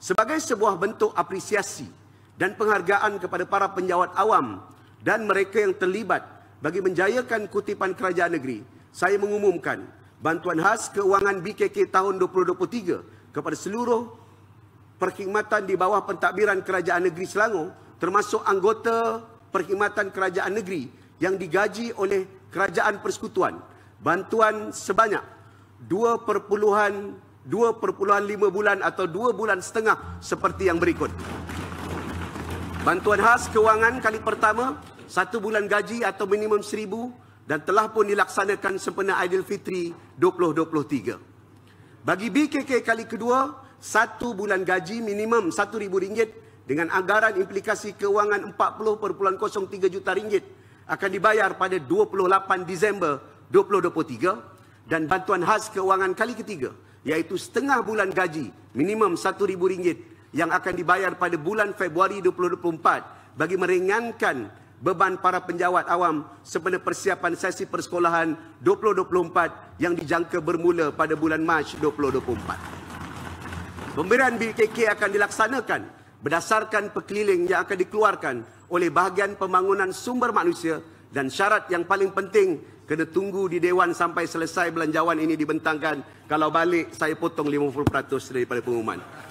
sebagai sebuah bentuk apresiasi dan penghargaan kepada para penjawat awam dan mereka yang terlibat bagi menjayakan kutipan kerajaan negeri, saya mengumumkan bantuan khas keuangan BKK tahun 2023 kepada seluruh perkhidmatan di bawah pentadbiran kerajaan negeri Selangor termasuk anggota perkhidmatan kerajaan negeri yang digaji oleh kerajaan persekutuan bantuan sebanyak 2.5 bulan atau 2 bulan setengah seperti yang berikut. Bantuan khas kewangan kali pertama, satu bulan gaji atau minimum seribu dan telah pun dilaksanakan sempena Aidilfitri 2023. Bagi BKK kali kedua, satu bulan gaji minimum RM1,000 dengan anggaran implikasi kewangan 40.03 juta ringgit akan dibayar pada 28 Disember 2023 dan bantuan khas kewangan kali ketiga iaitu setengah bulan gaji minimum RM1,000 yang akan dibayar pada bulan Februari 2024 bagi meringankan beban para penjawat awam sempena persiapan sesi persekolahan 2024 yang dijangka bermula pada bulan Mac 2024. Pemberian BKK akan dilaksanakan berdasarkan pekeliling yang akan dikeluarkan oleh bahagian pembangunan sumber manusia dan syarat yang paling penting kena tunggu di dewan sampai selesai belanjawan ini dibentangkan kalau balik saya potong 50% daripada pengumuman